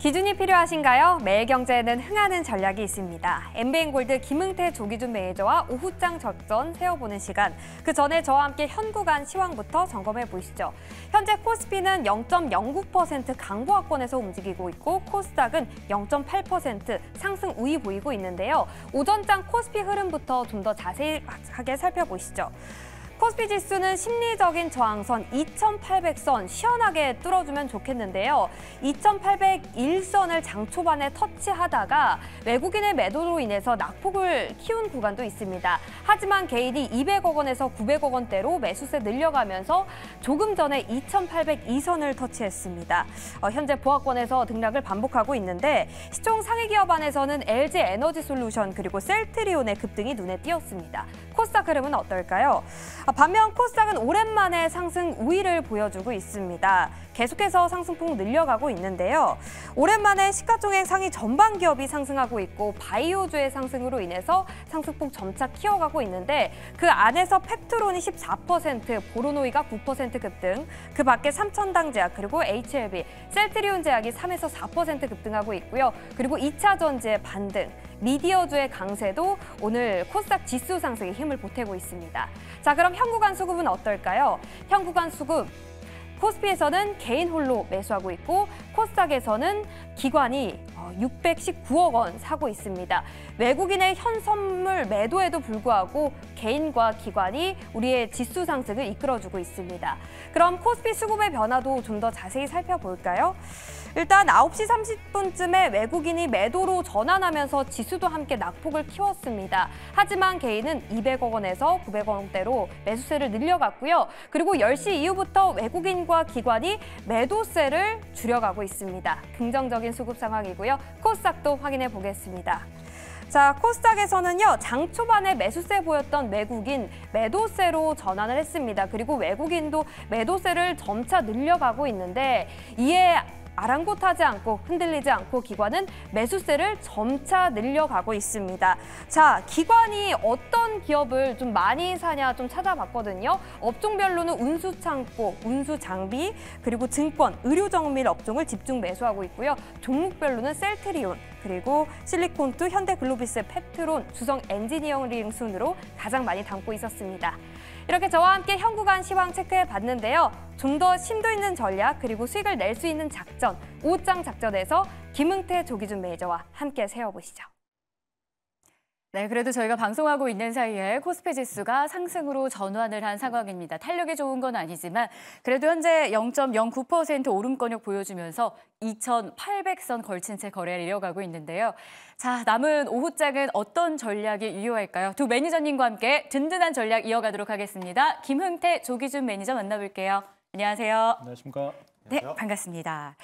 기준이 필요하신가요? 매일경제에는 흥하는 전략이 있습니다. MBN골드 김흥태 조기준 매니저와 오후장 접전 세어보는 시간. 그 전에 저와 함께 현 구간 시황부터 점검해 보시죠. 현재 코스피는 0.09% 강보합권에서 움직이고 있고 코스닥은 0.8% 상승 우위 보이고 있는데요. 오전장 코스피 흐름부터 좀 더 자세하게 살펴보시죠. 코스피 지수는 심리적인 저항선 2,800선 시원하게 뚫어주면 좋겠는데요. 2,801선을 장 초반에 터치하다가 외국인의 매도로 인해서 낙폭을 키운 구간도 있습니다. 하지만 개인이 200억 원에서 900억 원대로 매수세 늘려가면서 조금 전에 2,802선을 터치했습니다. 어, 현재 보합권에서 등락을 반복하고 있는데 시총 상위 기업 안에서는 LG 에너지 솔루션 그리고 셀트리온의 급등이 눈에 띄었습니다. 코스닥 흐름은 어떨까요? 아, 반면 코스닥은 오랜만에 상승 우위를 보여주고 있습니다. 계속해서 상승폭 늘려가고 있는데요. 오랜만에 시가총액 상위 전반 기업이 상승하고 있고 바이오주의 상승으로 인해서 상승폭 점차 키워가고 있는데 그 안에서 펩트론이 14%, 보로노이가 9% 급등, 그 밖에 삼천당 제약 그리고 HLB, 셀트리온 제약이 3에서 4% 급등하고 있고요. 그리고 이차전지의 반등, 미디어주의 강세도 오늘 코스닥 지수 상승에 힘을 보태고 있습니다. 자, 그럼 현구간 수급은 어떨까요? 현구간 수급 코스피에서는 개인 홀로 매수하고 있고 코스닥에서는 기관이 619억 원 사고 있습니다. 외국인의 현선물 매도에도 불구하고 개인과 기관이 우리의 지수 상승을 이끌어주고 있습니다. 그럼 코스피 수급의 변화도 좀 더 자세히 살펴볼까요? 일단 9시 30분쯤에 외국인이 매도로 전환하면서 지수도 함께 낙폭을 키웠습니다. 하지만 개인은 200억 원에서 900억 원대로 매수세를 늘려갔고요. 그리고 10시 이후부터 외국인과 기관이 매도세를 줄여가고 있습니다. 긍정적인 수급 상황이고요. 코스닥도 확인해 보겠습니다. 자, 코스닥에서는요, 장 초반에 매수세 보였던 외국인 매도세로 전환을 했습니다. 그리고 외국인도 매도세를 점차 늘려가고 있는데, 이에 아랑곳하지 않고 흔들리지 않고 기관은 매수세를 점차 늘려가고 있습니다. 자, 기관이 어떤 기업을 좀 많이 사냐 좀 찾아봤거든요. 업종별로는 운수 창고, 운수 장비, 그리고 증권, 의료 정밀 업종을 집중 매수하고 있고요. 종목별로는 셀트리온, 그리고 실리콘투, 현대글로비스, 페트론, 주성 엔지니어링 순으로 가장 많이 담고 있었습니다. 이렇게 저와 함께 현구간 시황 체크해 봤는데요. 좀 더 심도 있는 전략 그리고 수익을 낼 수 있는 작전, 5장 작전에서 김흥태 조기준 매니저와 함께 세워보시죠. 네, 그래도 저희가 방송하고 있는 사이에 코스피 지수가 상승으로 전환을 한 상황입니다. 탄력이 좋은 건 아니지만 그래도 현재 0.09% 오름권역 보여주면서 2,800선 걸친 채 거래를 이어가고 있는데요. 자, 남은 오후장은 어떤 전략이 유효할까요? 두 매니저님과 함께 든든한 전략 이어가도록 하겠습니다. 김흥태, 조기준 매니저 만나볼게요. 안녕하세요. 안녕하십니까. 네, 안녕하세요. 반갑습니다.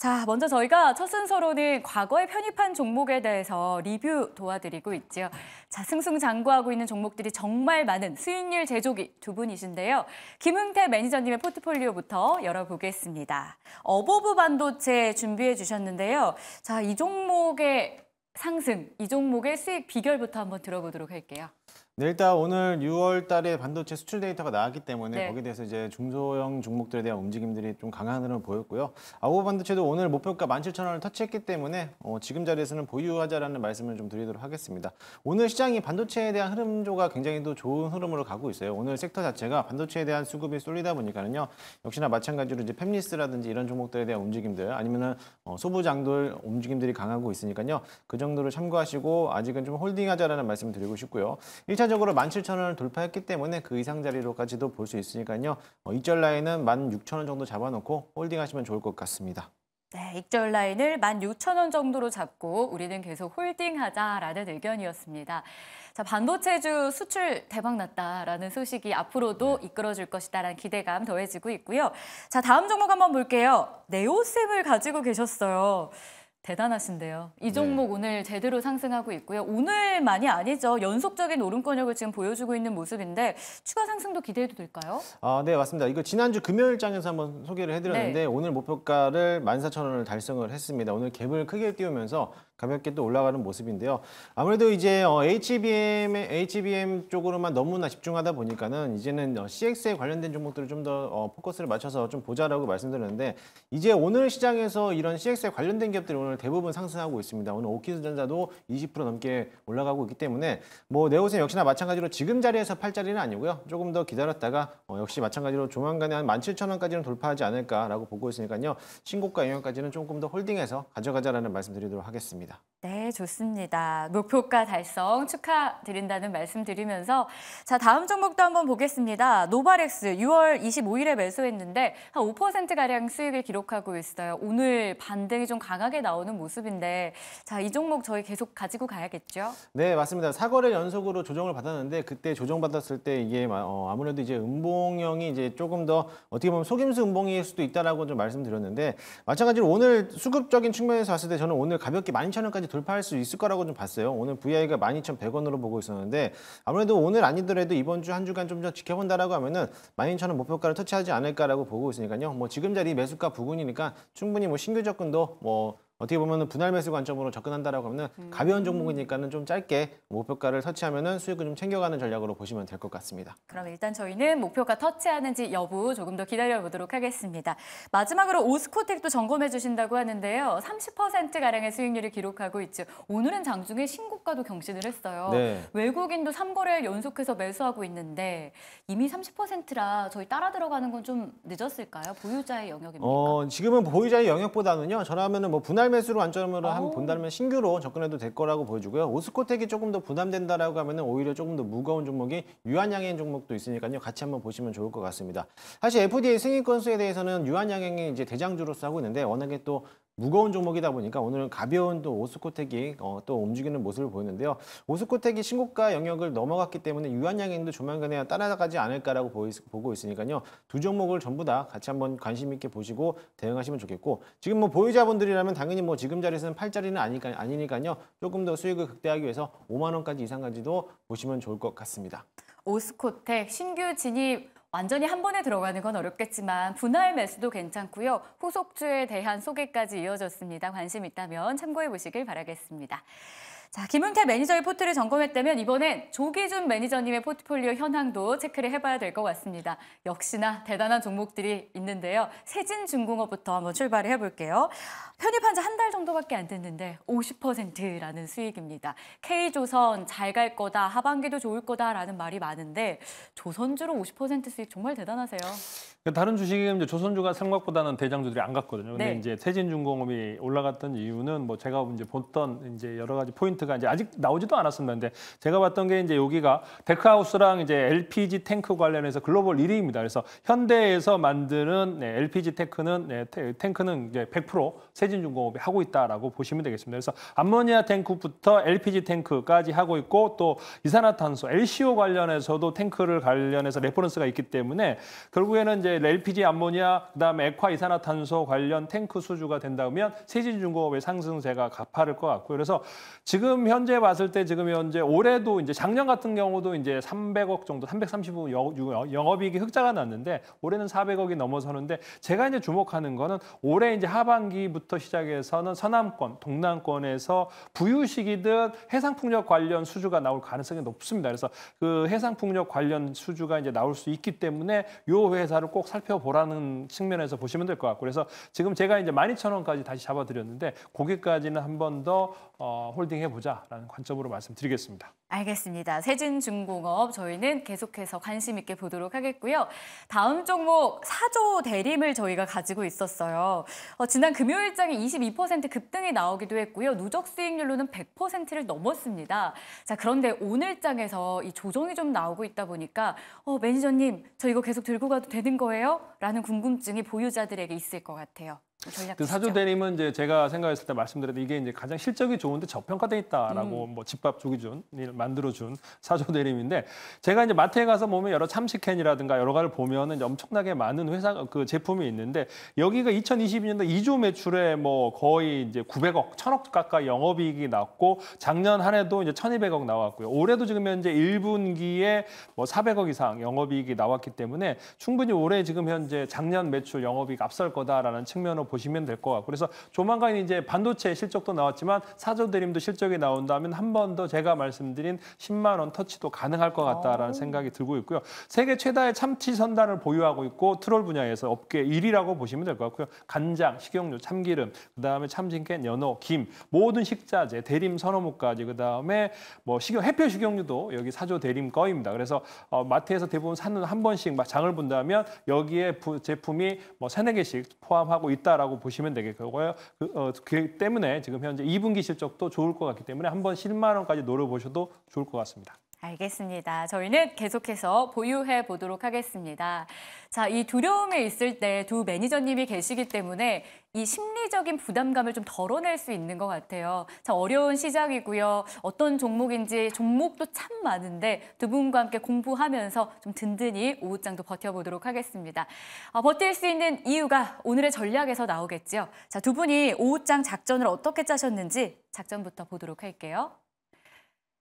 자, 먼저 저희가 첫 순서로는 과거에 편입한 종목에 대해서 리뷰 도와드리고 있죠 자, 승승장구하고 있는 종목들이 정말 많은 수익률 제조기 두 분이신데요. 김흥태 매니저님의 포트폴리오부터 열어보겠습니다. 어버브 반도체 준비해 주셨는데요. 자, 이 종목의 상승, 이 종목의 수익 비결부터 한번 들어보도록 할게요. 네, 일단 오늘 6월 달에 반도체 수출 데이터가 나왔기 때문에 네. 거기에 대해서 이제 중소형 종목들에 대한 움직임들이 좀 강한 흐름을 보였고요. 아우보 반도체도 오늘 목표가 17,000원을 터치했기 때문에 어, 지금 자리에서는 보유하자라는 말씀을 좀 드리도록 하겠습니다. 오늘 시장이 반도체에 대한 흐름조가 굉장히 또 좋은 흐름으로 가고 있어요. 오늘 섹터 자체가 반도체에 대한 수급이 쏠리다 보니까는요. 역시나 마찬가지로 이제 팹리스라든지 이런 종목들에 대한 움직임들 아니면은 어, 소부장돌 움직임들이 강하고 있으니까요. 그 정도를 참고하시고 아직은 좀 홀딩하자라는 말씀을 드리고 싶고요. 1차 상대적으로 17,000원을 돌파했기 때문에 그 이상 자리로까지도 볼 수 있으니까요. 어, 익절 라인은 16,000원 정도 잡아놓고 홀딩하시면 좋을 것 같습니다. 네, 익절 라인을 16,000원 정도로 잡고 우리는 계속 홀딩하자라는 의견이었습니다. 자, 반도체주 수출 대박 났다라는 소식이 앞으로도 네. 이끌어줄 것이다라는 기대감 더해지고 있고요. 자, 다음 종목 한번 볼게요. 네오셈을 가지고 계셨어요. 대단하신데요. 이 네. 종목 네. 오늘 제대로 상승하고 있고요. 오늘만이 아니죠. 연속적인 오름권역을 지금 보여주고 있는 모습인데 추가 상승도 기대해도 될까요? 아, 네, 맞습니다. 이거 지난주 금요일장에서 한번 소개를 해드렸는데 네. 오늘 목표가를 14,000원을 달성을 했습니다. 오늘 갭을 크게 띄우면서 가볍게 또 올라가는 모습인데요. 아무래도 이제 어, HBM e HBM e 쪽으로만 너무나 집중하다 보니까는 이제는 어, CX에 관련된 종목들을 좀더 어, 포커스를 맞춰서 좀 보자라고 말씀드렸는데 이제 오늘 시장에서 이런 CX에 관련된 기업들이 오늘 대부분 상승하고 있습니다. 오늘 오키스전자도 20% 넘게 올라가고 있기 때문에 뭐 네오센 역시나 마찬가지로 지금 자리에서 팔 자리는 아니고요. 조금 더 기다렸다가 역시 마찬가지로 조만간에 한 17,000원까지는 돌파하지 않을까라고 보고 있으니까요. 신고가 영향까지는 조금 더 홀딩해서 가져가자라는 말씀드리도록 하겠습니다. 있습니다. 네, 좋습니다. 목표가 달성 축하드린다는 말씀 드리면서 자, 다음 종목도 한번 보겠습니다. 노바렉스 6월 25일에 매수했는데 한 5%가량 수익을 기록하고 있어요. 오늘 반등이 좀 강하게 나오는 모습인데 자, 이 종목 저희 계속 가지고 가야겠죠? 네, 맞습니다. 사거래 연속으로 조정을 받았는데 그때 조정받았을 때 이게 어, 아무래도 이제 음봉형이 이제 조금 더 어떻게 보면 속임수 음봉일 수도 있다라좀 말씀드렸는데 마찬가지로 오늘 수급적인 측면에서 봤을 때 저는 오늘 가볍게 1 2 12천 원까지 돌파할 수 있을 거라고 좀 봤어요. 오늘 VI가 12,100원으로 보고 있었는데 아무래도 오늘 아니더라도 이번 주 한 주간 좀 더 지켜본다라고 하면은 12,000원 목표가를 터치하지 않을까라고 보고 있으니까요. 뭐 지금 자리 매수가 부근이니까 충분히 뭐 신규 접근도 뭐 어떻게 보면 분할 매수 관점으로 접근한다라고 하면 음. 가벼운 종목이니까는 좀 짧게 목표가를 터치하면 수익을 좀 챙겨가는 전략으로 보시면 될 것 같습니다. 그럼 일단 저희는 목표가 터치하는지 여부 조금 더 기다려보도록 하겠습니다. 마지막으로 오스코텍도 점검해 주신다고 하는데요. 30%가량의 수익률을 기록하고 있죠. 오늘은 장중에 신고가도 경신을 했어요. 네. 외국인도 3거래를 연속해서 매수하고 있는데 이미 30%라 저희 따라 들어가는 건 좀 늦었을까요? 보유자의 영역입니까? 어, 지금은 보유자의 영역보다는요. 전화하면 은뭐 분할 분할 매수로 관점으로 한번 본다면 어. 신규로 접근해도 될 거라고 보여주고요. 오스코텍이 조금 더 부담된다라고 하면은 오히려 조금 더 무거운 종목이 유한양행 종목도 있으니까요. 같이 한번 보시면 좋을 것 같습니다. 사실 FDA 승인 건수에 대해서는 유한양행이 이제 대장주로서 하고 있는데 워낙에 또 무거운 종목이다 보니까 오늘은 가벼운 또 오스코텍이 어, 또 움직이는 모습을 보였는데요. 오스코텍이 신고가 영역을 넘어갔기 때문에 유한양행도 조만간에 따라가지 않을까라고 보 보고 있으니까요. 두 종목을 전부 다 같이 한번 관심 있게 보시고 대응하시면 좋겠고 지금 뭐 보유자분들이라면 당연히 당연히 뭐 지금 자리에서는 팔자리는 아니니까, 아니니까요. 조금 더 수익을 극대화하기 위해서 5만 원까지 이상까지도 보시면 좋을 것 같습니다. 오스코텍 신규 진입 완전히 한 번에 들어가는 건 어렵겠지만 분할 매수도 괜찮고요. 후속주에 대한 소개까지 이어졌습니다. 관심 있다면 참고해 보시길 바라겠습니다. 자, 김은태 매니저의 포트를 점검했다면 이번엔 조기준 매니저님의 포트폴리오 현황도 체크를 해봐야 될 것 같습니다. 역시나 대단한 종목들이 있는데요. 세진중공업부터 한번 출발을 해볼게요. 편입한 지 한 달 정도밖에 안 됐는데 50%라는 수익입니다. K조선 잘 갈 거다, 하반기도 좋을 거다라는 말이 많은데 조선주로 50% 수익 정말 대단하세요. 그 다른 주식은 이제 조선주가 생각보다는 대장주들이 안 갔거든요. 근데 네. 이제 세진중공업이 올라갔던 이유는 뭐 제가 이제 봤던 이제 여러 가지 포인트 포인트가 이제 아직 나오지도 않았었는데 제가 봤던 게 이제 여기가 데크하우스랑 이제 LPG 탱크 관련해서 글로벌 1위입니다. 그래서 현대에서 만드는 네, LPG 탱크는 네, 탱크는 이제 100% 세진중공업이 하고 있다라고 보시면 되겠습니다. 그래서 암모니아 탱크부터 LPG 탱크까지 하고 있고 또 이산화탄소 LCO 관련해서도 탱크를 관련해서 레퍼런스가 있기 때문에 결국에는 이제 LPG 암모니아 그다음에 액화 이산화탄소 관련 탱크 수주가 된다면 세진중공업의 상승세가 가파를 것 같고 요 그래서 지금 지금 현재 봤을 때 지금 현재 올해도 이제 작년 같은 경우도 이제 300억 정도 335억 영업이익이 흑자가 났는데 올해는 400억이 넘어서는데 제가 이제 주목하는 거는 올해 이제 하반기부터 시작해서는 서남권, 동남권에서 부유 시기든 해상 풍력 관련 수주가 나올 가능성이 높습니다. 그래서 그 해상 풍력 관련 수주가 이제 나올 수 있기 때문에 요 회사를 꼭 살펴보라는 측면에서 보시면 될 것 같고 그래서 지금 제가 이제 12,000원까지 다시 잡아드렸는데 고기까지는 한번더 어, 홀딩해보자라는 관점으로 말씀드리겠습니다. 알겠습니다. 세진중공업 저희는 계속해서 관심 있게 보도록 하겠고요. 다음 종목 사조 대림을 저희가 가지고 있었어요. 어, 지난 금요일장에 22% 급등이 나오기도 했고요. 누적 수익률로는 100%를 넘었습니다. 자 그런데 오늘장에서 이 조정이 좀 나오고 있다 보니까 어, 매니저님 저 이거 계속 들고 가도 되는 거예요? 라는 궁금증이 보유자들에게 있을 것 같아요. 그 사주 대림은 이제 제가 생각했을 때 말씀드렸던 이게 이제 가장 실적이 좋은데 저평가돼 있다라고 음. 뭐 집밥 조기준을 만들어준 사주 대림인데 제가 이제 마트에 가서 보면 여러 참치캔이라든가 여러 가를 지 보면은 엄청나게 많은 회사 그 제품이 있는데 여기가 2022년도 2조 매출에 뭐 거의 이제 900억, 1000억 가까이 영업이익이 났고 작년 한 해도 이제 1200억 나왔고요. 올해도 지금 현재 1분기에 뭐 400억 이상 영업이익이 나왔기 때문에 충분히 올해 지금 현재 작년 매출 영업이익 앞설 거다라는 측면으로 보시면 될것 같고 그래서 조만간 이제 반도체 실적도 나왔지만 사조대림도 실적이 나온다면 한 번 더 제가 말씀드린 10만 원 터치도 가능할 것 같다라는 오. 어. 생각이 들고 있고요. 세계 최다의 참치 선단을 보유하고 있고 트롤 분야에서 업계 1위라고 보시면 될 것 같고요. 간장, 식용유, 참기름, 그다음에 참진캔, 연어, 김, 모든 식자재, 대림 선호무까지 그다음에 뭐 식용 해표 식용유도 여기 사조 대림 거입니다. 그래서 어, 마트에서 대부분 사는 한 번씩 막 장을 본다면 여기에 부, 제품이 뭐 세네 개씩 포함하고 있다. 있다라고 보시면 되겠고요. 그, 어, 그 때문에 지금 현재 2분기 실적도 좋을 것 같기 때문에 한번 10만 원까지 노려보셔도 좋을 것 같습니다. 알겠습니다. 저희는 계속해서 보유해 보도록 하겠습니다. 자, 이두려움에 있을 때 두 매니저님이 계시기 때문에 이 심리적인 부담감을 좀 덜어낼 수 있는 것 같아요. 자, 어려운 시작이고요. 어떤 종목인지 종목도 참 많은데 두 분과 함께 공부하면서 좀 든든히 오후장도 버텨보도록 하겠습니다. 아, 버틸 수 있는 이유가 오늘의 전략에서 나오겠죠 자, 두 분이 오후장 작전을 어떻게 짜셨는지 작전부터 보도록 할게요.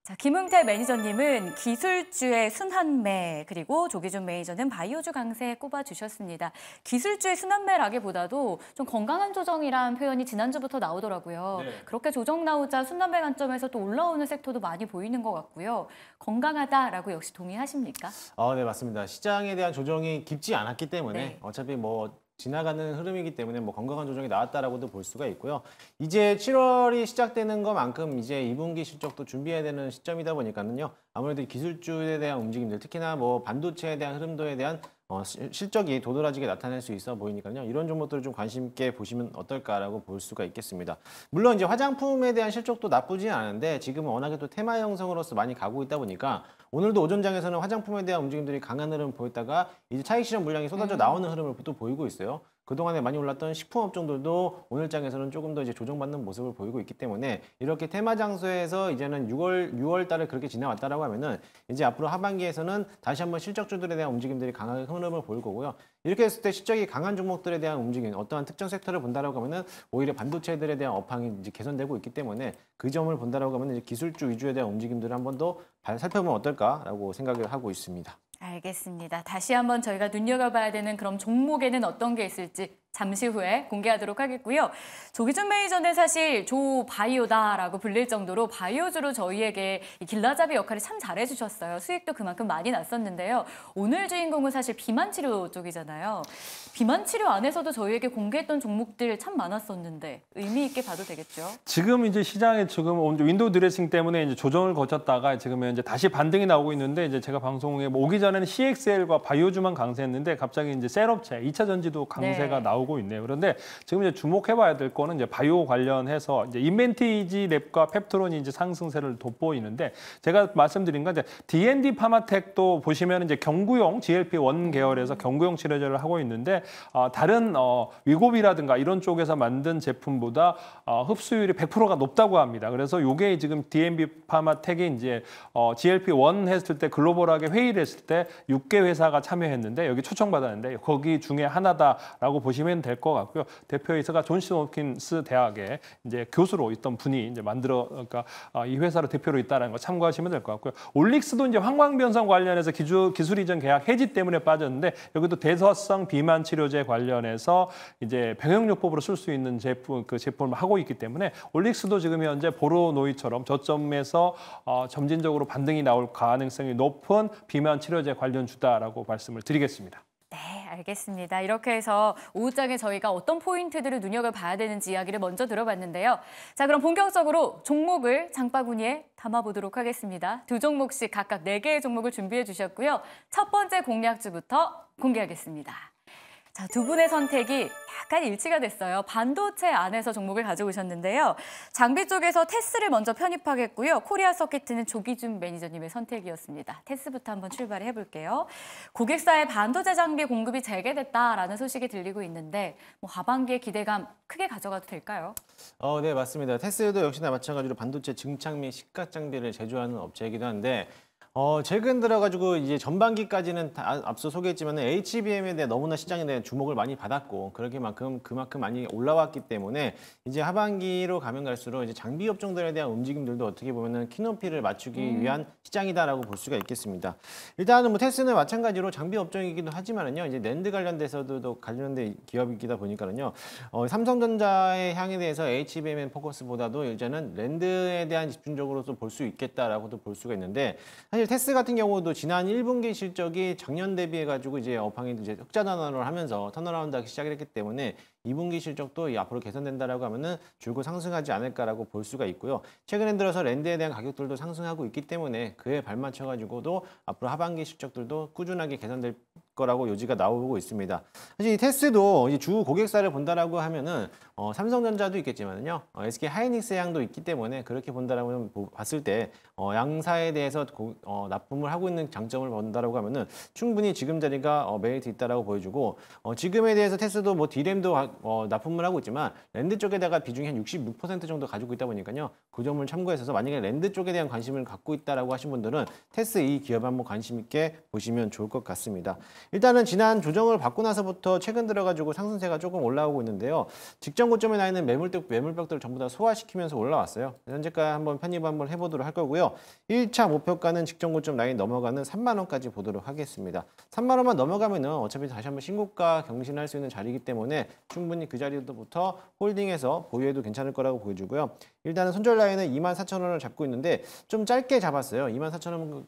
자, 김흥태 매니저님은 기술주의 순한매 그리고 조기준 매니저는 바이오주 강세 꼽아주셨습니다. 기술주의 순한매라기보다도좀 건강한 조정이란 표현이 지난주부터 나오더라고요. 네. 그렇게 조정 나오자 순한매 관점에서 또 올라오는 섹터도 많이 보이는 것 같고요. 건강하다라고 역시 동의하십니까? 아, 네 맞습니다. 시장에 대한 조정이 깊지 않았기 때문에 네. 어차피 뭐 지나가는 흐름이기 때문에 뭐 건강한 조정이 나왔다라고도 볼 수가 있고요. 이제 7월이 시작되는 것만큼 이제 2분기 실적도 준비해야 되는 시점이다 보니까는요. 아무래도 기술주에 대한 움직임들 특히나 뭐 반도체에 대한 흐름도에 대한 어, 실적이 도드라지게 나타낼 수 있어 보이니까요. 이런 종목들을 좀 관심 있게 보시면 어떨까라고 볼 수가 있겠습니다. 물론 이제 화장품에 대한 실적도 나쁘진 않은데 지금은 워낙에 또 테마 형성으로서 많이 가고 있다 보니까 오늘도 오전장에서는 화장품에 대한 움직임들이 강한 흐름을 보였다가 이제 차익 실현 물량이 쏟아져 네. 나오는 흐름을 또 보이고 있어요. 그동안에 많이 올랐던 식품업종들도 오늘장에서는 조금 더 이제 조정받는 모습을 보이고 있기 때문에 이렇게 테마 장소에서 이제는 6월 6월 달에 그렇게 지나왔다라고 하면은 이제 앞으로 하반기에서는 다시 한번 실적주들에 대한 움직임들이 강하게 흐름을 보일 거고요. 이렇게 했을 때 실적이 강한 종목들에 대한 움직임, 어떠한 특정 섹터를 본다라고 하면은 오히려 반도체들에 대한 업황이 이제 개선되고 있기 때문에 그 점을 본다라고 하면 이제 기술주 위주에 대한 움직임들을 한번 더 살펴보면 어떨까라고 생각을 하고 있습니다. 알겠습니다. 다시 한번 저희가 눈여겨봐야 되는 그럼 종목에는 어떤 게 있을지 잠시 후에 공개하도록 하겠고요. 조기준 메이저는 사실 조 바이오다라고 불릴 정도로 바이오주로 저희에게 이 길라잡이 역할을 참 잘해주셨어요. 수익도 그만큼 많이 났었는데요. 오늘 주인공은 사실 비만 치료 쪽이잖아요. 비만 치료 안에서도 저희에게 공개했던 종목들 참 많았었는데 의미 있게 봐도 되겠죠. 지금 이제 시장에 지금 윈도우 드레싱 때문에 이제 조정을 거쳤다가 지금 이제 다시 반등이 나오고 있는데 이제 제가 방송에 뭐 오기 전에는 CXL과 바이오주만 강세했는데 갑자기 이제 셀업체 2차 전지도 강세가 네. 나오고 있네요. 그런데 지금 이제 주목해 봐야 될 거는 이제 바이오 관련해서 이제 인벤티지 랩과 펩트론이 이제 상승세를 돋보이는데 제가 말씀드린 건 이제 D&D 파마텍도 보시면 이제 경구용 GLP-1 음. 계열에서 경구용 치료제를 하고 있는데 때 어, 다른 어, 위고비라든가 이런 쪽에서 만든 제품보다 어, 흡수율이 100%가 높다고 합니다. 그래서 이게 지금 DMB 파마텍이 이제 GLP-1 했을 때 글로벌하게 회의를 했을 때 6개 회사가 참여했는데 여기 초청받았는데 거기 중에 하나다라고 보시면 될 것 같고요. 대표이사가 존스 워킨스 대학의 이제 교수로 있던 분이 이제 만들어 그러니까 이 회사로 대표로 있다는거 참고하시면 될 것 같고요. 올릭스도 이제 황광변성 관련해서 기술 이전 계약 해지 때문에 빠졌는데 여기도 대서성 비만 치료제 관련해서 이제 병역요법으로 쓸 수 있는 제품 그 제품을 하고 있기 때문에 올릭스도 지금 현재 보로노이처럼 저점에서 어, 점진적으로 반등이 나올 가능성이 높은 비만 치료제 관련 주다라고 말씀을 드리겠습니다. 네, 알겠습니다. 이렇게 해서 오후장에 저희가 어떤 포인트들을 눈여겨봐야 되는지 이야기를 먼저 들어봤는데요. 자, 그럼 본격적으로 종목을 장바구니에 담아보도록 하겠습니다. 두 종목씩 각각 네개의 종목을 준비해 주셨고요. 첫 번째 공략주부터 공개하겠습니다. 자, 두 분의 선택이 약간 일치가 됐어요. 반도체 안에서 종목을 가져오셨는데요. 장비 쪽에서 테스를 먼저 편입하겠고요. 코리아 서킷은 조기준 매니저님의 선택이었습니다. 테스부터 한번 출발해 을 볼게요. 고객사의 반도체 장비 공급이 재개됐다라는 소식이 들리고 있는데 뭐 하반기에 기대감 크게 가져가도 될까요? 어, 네, 맞습니다. 테스도 역시나 마찬가지로 반도체 증착 및 시각 장비를 제조하는 업체이기도 한데 어, 최근 들어가지고 이제 전반기까지는 다, 앞서 소개했지만 HBM에 대해 너무나 시장에 대한 주목을 많이 받았고 그렇게만큼 그만큼 많이 올라왔기 때문에 이제 하반기로 가면 갈수록 이제 장비 업종들에 대한 움직임들도 어떻게 보면은 키높이를 맞추기 음. 위한 시장이다라고 볼 수가 있겠습니다. 일단은 뭐 테스는 마찬가지로 장비 업종이기도 하지만은요 이제 랜드 관련돼서도 관련된 기업이기다 보니까는요 어, 삼성전자의 향에 대해서 HBM 포커스보다도 이제는 랜드에 대한 집중적으로 좀볼수 있겠다라고도 볼 수가 있는데 사실 테스 같은 경우도 지난 1분기 실적이 작년 대비해 가지고 이제 어팡이 이제 흑자 단어를 하면서 턴어라운드 하기 시작했기 때문에 2분기 실적도 앞으로 개선된다라고 하면은 줄곧 상승하지 않을까라고 볼 수가 있고요. 최근에 들어서 랜드에 대한 가격들도 상승하고 있기 때문에 그에 발맞춰 가지고도 앞으로 하반기 실적들도 꾸준하게 개선될 거라고 요지가 나오고 있습니다. 사실 이 테스도 주 고객사를 본다라고 하면은 어, 삼성전자도 있겠지만요, 어, SK 하이닉스 양도 있기 때문에 그렇게 본다라고 봤을 때 어, 양사에 대해서 고, 어, 납품을 하고 있는 장점을 본다라고 하면은 충분히 지금 자리가 메리트 어, 있다라고 보여주고 어, 지금에 대해서 테스도 뭐 디램도 어, 납품을 하고 있지만 랜드 쪽에다가 비중이 한 66% 정도 가지고 있다 보니까요. 그 점을 참고해서 만약에 랜드 쪽에 대한 관심을 갖고 있다라고 하신 분들은 테스 이 기업 한번 관심 있게 보시면 좋을 것 같습니다. 일단은 지난 조정을 받고 나서부터 최근 들어가지고 상승세가 조금 올라오고 있는데요. 직전 고점에 나 있는 매물대, 매물벽들을 전부 다 소화시키면서 올라왔어요. 현재가 한번 편입 한번 해보도록 할 거고요. 1차 목표가는 직전 고점 라인 넘어가는 3만 원까지 보도록 하겠습니다. 3만 원만 넘어가면은 어차피 다시 한번 신고가 경신할 수 있는 자리이기 때문에 충분히 그 자리부터 홀딩해서 보유해도 괜찮을 거라고 보여주고요. 일단은 손절 라인은 24,000원을 잡고 있는데 좀 짧게 잡았어요. 24,000원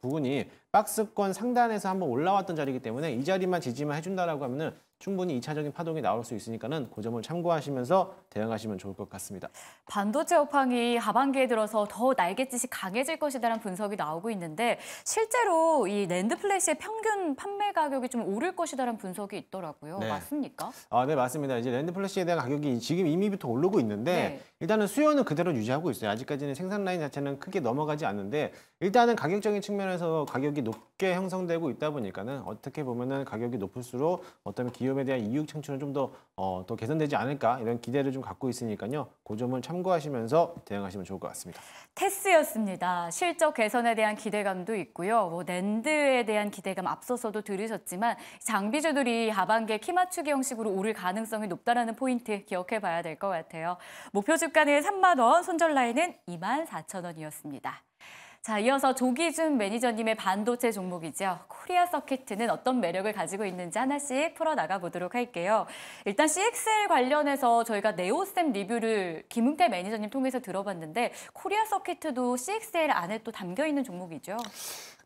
부분이 박스권 상단에서 한번 올라왔던 자리이기 때문에 이 자리만 지지만 해준다라고 하면은 충분히 2차적인 파동이 나올 수 있으니까는 그 점을 참고하시면서 대응하시면 좋을 것 같습니다. 반도체 업황이 하반기에 들어서 더 날갯짓이 강해질 것이라는 분석이 나오고 있는데 실제로 이 랜드 플래시의 평균 판매 가격이 좀 오를 것이라는 분석이 있더라고요. 네. 맞습니까? 아, 네, 맞습니다. 이제 랜드 플래시에 대한 가격이 지금 이미부터 오르고 있는데 네. 일단은 수요는 그대로 유지하고 있어요. 아직까지는 생산 라인 자체는 크게 넘어가지 않는데 일단은 가격적인 측면에서 가격이 높게 형성되고 있다 보니까는 어떻게 보면은 가격이 높을수록 어떤 기업 임금에 대한 이익 창출은 좀더더 어, 더 개선되지 않을까 이런 기대를 좀 갖고 있으니까요. 그 점을 참고하시면서 대응하시면 좋을 것 같습니다. 테스였습니다. 실적 개선에 대한 기대감도 있고요. 뭐 랜드에 대한 기대감 앞서서도 들으셨지만 장비주들이 하반기에 키맞추기 형식으로 오를 가능성이 높다는 포인트 기억해봐야 될 것 같아요. 목표 주가는 3만 원, 손절 라인은 2만 4천 원이었습니다. 자, 이어서 조기준 매니저님의 반도체 종목이죠. 코리아 서킷은 어떤 매력을 가지고 있는지 하나씩 풀어나가 보도록 할게요. 일단 CXL 관련해서 저희가 네오쌤 리뷰를 김은태 매니저님 통해서 들어봤는데 코리아 서킷도 CXL 안에 또 담겨있는 종목이죠.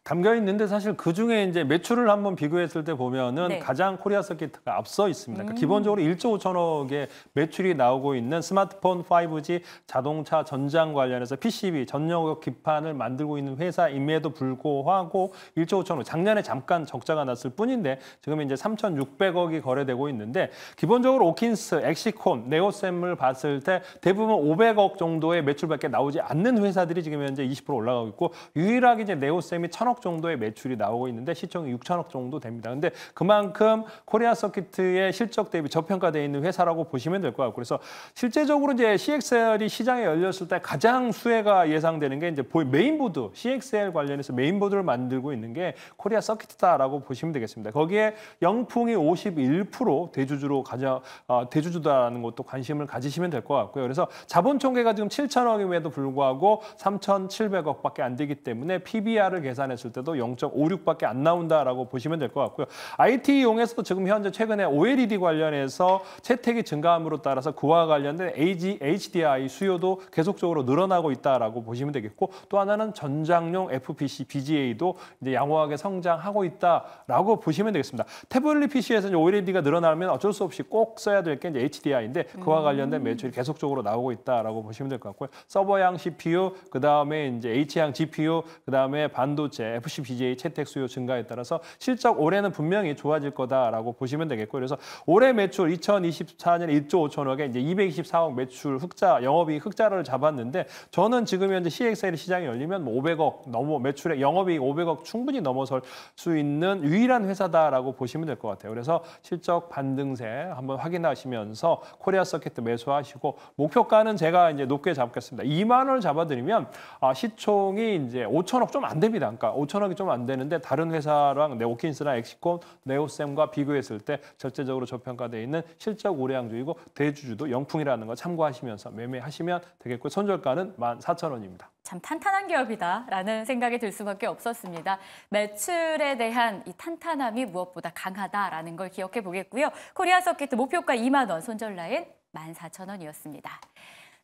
담겨 있는데 사실 그 중에 이제 매출을 한번 비교했을 때 보면은 네. 가장 코리아 서킷가 앞서 있습니다. 그러니까 음. 기본적으로 1조 5천억의 매출이 나오고 있는 스마트폰 5G, 자동차 전장 관련해서 PCB 전용 기판을 만들고 있는 회사임에도 불구하고 1조 5천억 작년에 잠깐 적자가 났을 뿐인데 지금 이제 3,600억이 거래되고 있는데 기본적으로 오킨스, 엑시콘, 네오셈을 봤을 때 대부분 500억 정도의 매출밖에 나오지 않는 회사들이 지금 현재 20% 올라가고 있고 유일하게 이제 네오셈이 1 0 6 천억 정도의 매출이 나오고 있는데 시총이 6천억 정도 됩니다. 근데 그만큼 코리아 서킷의 실적 대비 저평가되어 있는 회사라고 보시면 될 것 같고 그래서 실제적으로 이제 CXL이 시장에 열렸을 때 가장 수혜가 예상되는 게 이제 메인보드, CXL 관련해서 메인보드를 만들고 있는 게 코리아 서킷이다라고 보시면 되겠습니다. 거기에 영풍이 51% 대주주로 가져 어, 대주주다라는 것도 관심을 가지시면 될 것 같고요. 그래서 자본 총계가 지금 7천억임에도 불구하고 3,700억밖에 안 되기 때문에 PBR을 계산해서 계했을 때도 0.56밖에 안 나온다라고 보시면 될 것 같고요. IT 용에서도 지금 현재 최근에 OLED 관련해서 채택이 증가함으로 따라서 그와 관련된 AG, HDI 수요도 계속적으로 늘어나고 있다라고 보시면 되겠고 또 하나는 전장용 FPC, BGA도 이제 양호하게 성장하고 있다라고 보시면 되겠습니다. 태블릿 PC에서 OLED가 늘어나면 어쩔 수 없이 꼭 써야 될 게 HDI인데 그와 관련된 음. 매출이 계속적으로 나오고 있다라고 보시면 될 것 같고요. 서버양 CPU, 그 다음에 이제 h 양 GPU, 그 다음에 반도체, FCBJ 채택 수요 증가에 따라서 실적 올해는 분명히 좋아질 거다라고 보시면 되겠고 그래서 올해 매출 2024년에 1조 5천억에 이제 224억 매출 흑자 영업이익 흑자를 잡았는데 저는 지금 현재 CXL 시장이 열리면 500억 뭐 넘어 매출에 영업이익 500억 충분히 넘어설 수 있는 유일한 회사다라고 보시면 될 것 같아요. 그래서 실적 반등세 한번 확인하시면서 코리아 서킷 매수하시고 목표가는 제가 이제 높게 잡겠습니다. 2만 원을 잡아드리면 아, 시총이 이제 5천억 좀 안 됩니다. 그러니까 5천억이 좀 안 되는데 다른 회사랑 네오킨스나 엑시콘, 네오셈과 비교했을 때 절대적으로 저평가되어 있는 실적 우량주이고 대주주도 영풍이라는 거 참고하시면서 매매하시면 되겠고 손절가는 14,000원입니다. 참 탄탄한 기업이다라는 생각이 들 수밖에 없었습니다. 매출에 대한 이 탄탄함이 무엇보다 강하다라는 걸 기억해 보겠고요. 코리아 서킷 목표가 2만 원, 손절 라인 14,000원이었습니다.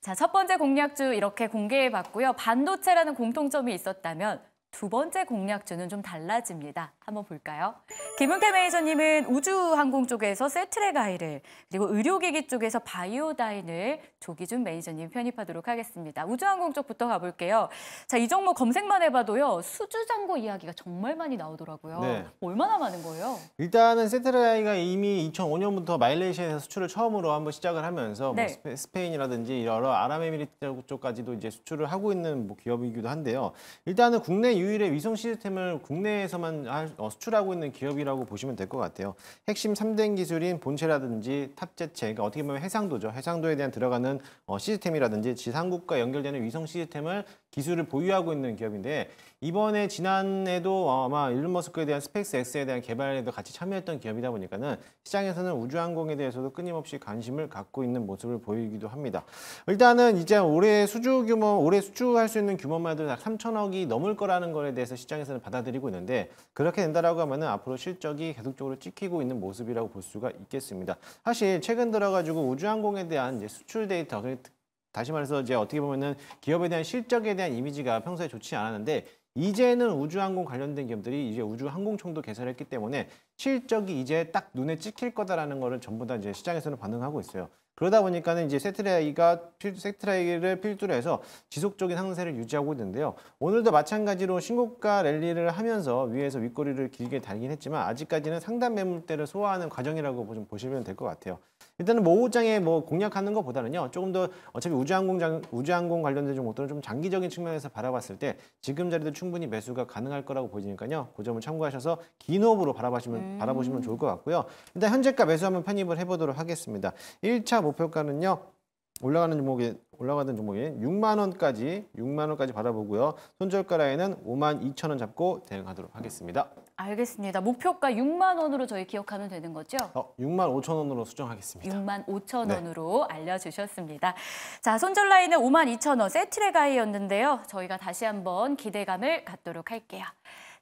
자, 첫 번째 공략주 이렇게 공개해 봤고요. 반도체라는 공통점이 있었다면 두 번째 공략주는 좀 달라집니다. 한번 볼까요? 김은태 매니저님은 우주항공 쪽에서 세트레가이를 그리고 의료기기 쪽에서 바이오다인을 조기준 매니저님 편입하도록 하겠습니다. 우주항공 쪽부터 가볼게요. 자, 이종보 검색만 해봐도요. 수주잔고 이야기가 정말 많이 나오더라고요. 네. 얼마나 많은 거예요? 일단은 세트라이가 이미 2005년부터 마일레이시아에서 수출을 처음으로 한번 시작을 하면서 뭐 네. 뭐 스페인이라든지 여러 아랍에미리트 쪽까지도 이제 수출을 하고 있는 뭐 기업이기도 한데요. 일단은 국내 유일의 위성 시스템을 국내에서만 어, 수출하고 있는 기업이라고 보시면 될 것 같아요. 핵심 3대 기술인 본체라든지 탑재체, 그러니까 어떻게 보면 해상도죠. 해상도에 대한 들어가는 어, 시스템이라든지 지상국과 연결되는 위성 시스템을 기술을 보유하고 있는 기업인데 이번에 지난해도 아마 일론 머스크에 대한 스펙스 X에 대한 개발에도 같이 참여했던 기업이다 보니까는 시장에서는 우주항공에 대해서도 끊임없이 관심을 갖고 있는 모습을 보이기도 합니다. 일단은 이제 올해 수주 규모, 올해 수주할 수 있는 규모만 해도 약 3천억이 넘을 거라는 거에 대해서 시장에서는 받아들이고 있는데 그렇게 된다라고 하면은 앞으로 실적이 계속적으로 찍히고 있는 모습이라고 볼 수가 있겠습니다. 사실 최근 들어가지고 우주항공에 대한 이제 수출 데이터, 다시 말해서 이제 어떻게 보면은 기업에 대한 실적에 대한 이미지가 평소에 좋지 않았는데 이제는 우주항공 관련된 기업들이 이제 우주항공청도 개설했기 때문에 실적이 이제 딱 눈에 찍힐 거다라는 거를 전부 다 이제 시장에서는 반응하고 있어요. 그러다 보니까는 이제 세트라이가 세트라이를 필두로 해서 지속적인 상세를 유지하고 있는데요. 오늘도 마찬가지로 신고가 랠리를 하면서 위에서 윗꼬리를 길게 달긴 했지만 아직까지는 상단 매물대를 소화하는 과정이라고 좀 보시면 될 것 같아요. 일단은 모호장에 뭐, 뭐 공략하는 것보다는요 조금 더 어차피 우주항공 장, 우주항공 관련된 좀목들은좀 장기적인 측면에서 바라봤을 때 지금 자리도 충분히 매수가 가능할 거라고 보이니까요 그 점을 참고하셔서 긴 호흡으로 바라보시면 음. 바라보시면 좋을 것 같고요 일단 현재가 매수하면 편입을 해보도록 하겠습니다 1차 목표가는요 올라가는 종목이 올라가던 종목이 6만 원까지 6만 원까지 받아보고요 손절가 라인은 5만 2천 원 잡고 대응하도록 하겠습니다. 알겠습니다. 목표가 6만 원으로 저희 기억하면 되는 거죠? 어, 6만 5천 원으로 수정하겠습니다. 6만 5천 원으로 네. 알려주셨습니다. 자, 손절 라인은 5만 2천 원 세트레가이였는데요. 저희가 다시 한번 기대감을 갖도록 할게요.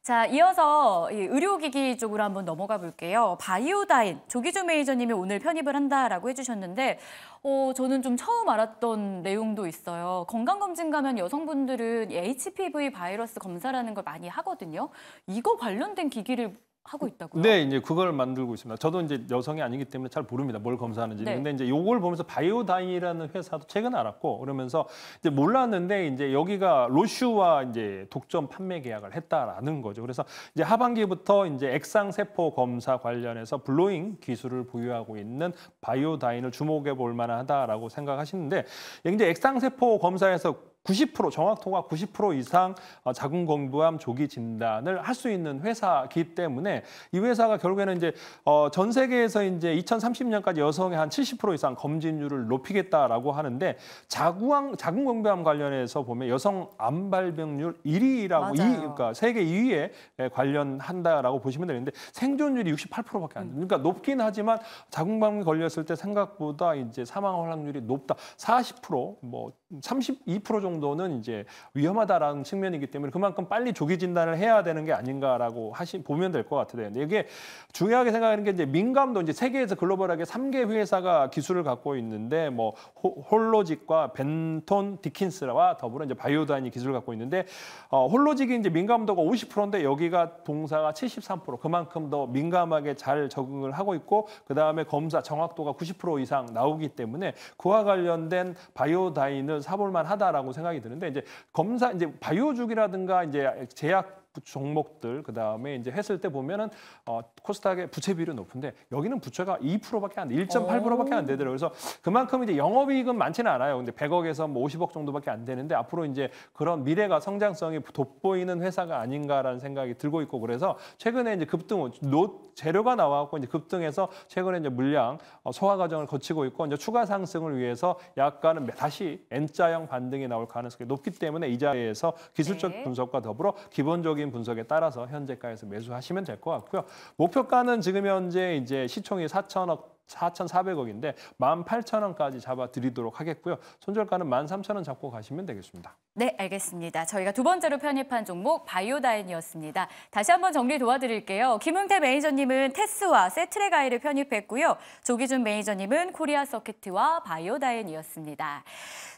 자, 이어서 의료기기 쪽으로 한번 넘어가 볼게요. 바이오다인, 조기주 매니저님이 오늘 편입을 한다라고 해주셨는데 어, 저는 좀 처음 알았던 내용도 있어요. 건강검진 가면 여성분들은 HPV 바이러스 검사라는 걸 많이 하거든요. 이거 관련된 기기를 하고 있다고요? 네, 이제 그걸 만들고 있습니다. 저도 이제 여성이 아니기 때문에 잘 모릅니다. 뭘 검사하는지. 네. 근데 이제 요걸 보면서 바이오다이라는 회사도 최근 알았고 그러면서 이제 몰랐는데 이제 여기가 로슈와 이제 독점 판매 계약을 했다라는 거죠. 그래서 이제 하반기부터 이제 액상 세포 검사 관련해서 블로잉 기술을 보유하고 있는 바이오다인을 주목해 볼 만하다라고 생각하시는데 이제 액상 세포 검사에서 90% 정확 통화 90% 이상 어, 자궁 건부암 조기 진단을 할 수 있는 회사기 때문에 이 회사가 결국에는 이제 어, 전 세계에서 이제 2030년까지 여성의 한 70% 이상 검진율을 높이겠다라고 하는데 자궁 자궁 건부암 관련해서 보면 여성 암 발병률 1위라고 2, 그러니까 세계 2위에 관련한다라고 보시면 되는데 생존율이 68%밖에 안 돼. 그러니까 높긴 하지만 자궁암이 걸렸을 때 생각보다 이제 사망 확률이 높다. 40%뭐 32% 정도 정도는 이제 위험하다라는 측면이기 때문에 그만큼 빨리 조기 진단을 해야 되는 게 아닌가라고 하시 보면 될 것 같아요. 근데 이게 중요하게 생각하는 게 이제 민감도 이제 세계에서 글로벌하게 3개 회사가 기술을 갖고 있는데 뭐 홀로직과 벤톤 디킨스와 더불어 이제 바이오다인이 기술을 갖고 있는데 어, 홀로직이 이제 민감도가 50%인데 여기가 동사가 73% 그만큼 더 민감하게 잘 적응을 하고 있고 그다음에 검사 정확도가 90% 이상 나오기 때문에 그와 관련된 바이오다인을 사볼 만하다라고 생각합니다. 생각이 드는데 이제 검사 이제 바이오죽이라든가 이제 제약 종목들 그 다음에 이제 했을 때 보면은 어, 코스닥의 부채 비율이 높은데 여기는 부채가 2%밖에 안 돼, 1.8%밖에 안 되더라고요. 그래서 그만큼 이제 영업이익은 많지는 않아요. 근데 100억에서 뭐 50억 정도밖에 안 되는데 앞으로 이제 그런 미래가 성장성이 돋보이는 회사가 아닌가라는 생각이 들고 있고 그래서 최근에 이제 급등 노 재료가 나왔고 이제 급등해서 최근에 이제 물량 어, 소화 과정을 거치고 있고 이제 추가 상승을 위해서 약간은 다시 N자형 반등이 나올 가능성이 높기 때문에 이 자리에서 기술적 네. 분석과 더불어 기본적인 객관적인 분석에 따라서 현재가에서 매수하시면 될 것 같고요. 목표가는 지금 현재 이제 시총이 4천억 4,400억인데 18,000원까지 잡아드리도록 하겠고요. 손절가는 13,000원 잡고 가시면 되겠습니다. 네, 알겠습니다. 저희가 두 번째로 편입한 종목 바이오다인이었습니다. 다시 한번 정리 도와드릴게요. 김흥태 매니저님은 테스와 세트레가이를 편입했고요. 조기준 매니저님은 코리아 서킷과 바이오다인이었습니다.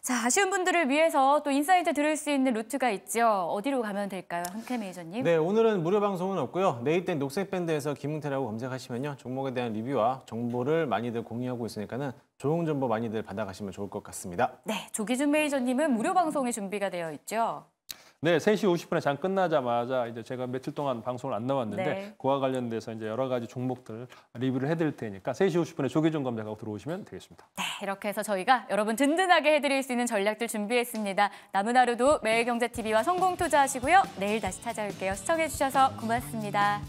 자, 아쉬운 분들을 위해서 또 인사이트 들을 수 있는 루트가 있죠. 어디로 가면 될까요, 흥태 매니저님? 네, 오늘은 무료 방송은 없고요. 네이트 녹색밴드에서 김흥태라고 검색하시면요. 종목에 대한 리뷰와 정보를 정보를 많이들 공유하고 있으니까는 좋은 정보 많이들 받아가시면 좋을 것 같습니다. 네, 조기준 매니저님은 무료 방송이 준비가 되어 있죠? 네, 3시 50분에 장 끝나자마자 이제 제가 며칠 동안 방송을 안 나왔는데 네. 그와 관련돼서 이제 여러 가지 종목들 리뷰를 해드릴 테니까 3시 50분에 조기준 검색하고 들어오시면 되겠습니다. 네, 이렇게 해서 저희가 여러분 든든하게 해드릴 수 있는 전략들 준비했습니다. 남은 하루도 매일경제TV와 성공투자하시고요. 내일 다시 찾아올게요. 시청해주셔서 고맙습니다.